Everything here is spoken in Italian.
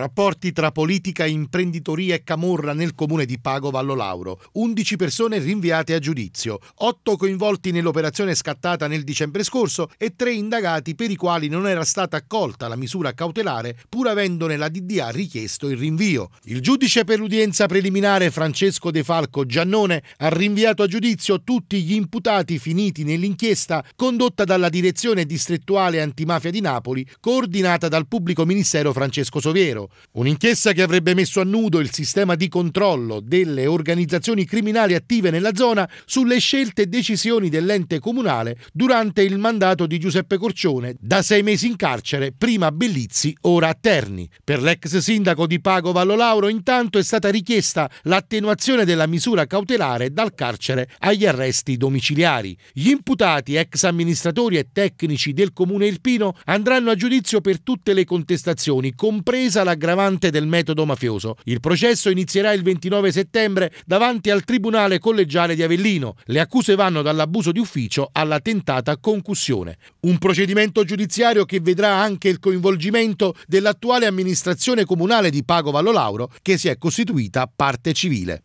Rapporti tra politica, imprenditoria e camorra nel comune di Pago Vallo Lauro. 11 persone rinviate a giudizio, 8 coinvolti nell'operazione scattata nel dicembre scorso e 3 indagati per i quali non era stata accolta la misura cautelare pur avendone la DDA richiesto il rinvio. Il giudice per l'udienza preliminare Francesco De Falco Giannone ha rinviato a giudizio tutti gli imputati finiti nell'inchiesta condotta dalla direzione distrettuale antimafia di Napoli, coordinata dal pubblico ministero Francesco Soviero. Un'inchiesta che avrebbe messo a nudo il sistema di controllo delle organizzazioni criminali attive nella zona sulle scelte e decisioni dell'ente comunale durante il mandato di Giuseppe Corcione, da sei mesi in carcere, prima a Bellizzi, ora a Terni. Per l'ex sindaco di Pago Vallo Lauro intanto è stata richiesta l'attenuazione della misura cautelare dal carcere agli arresti domiciliari. Gli imputati, ex amministratori e tecnici del comune irpino, andranno a giudizio per tutte le contestazioni, compresa la aggravante del metodo mafioso. Il processo inizierà il 29 settembre davanti al Tribunale Collegiale di Avellino. Le accuse vanno dall'abuso di ufficio alla tentata concussione. Un procedimento giudiziario che vedrà anche il coinvolgimento dell'attuale amministrazione comunale di Pago Vallolauro, che si è costituita parte civile.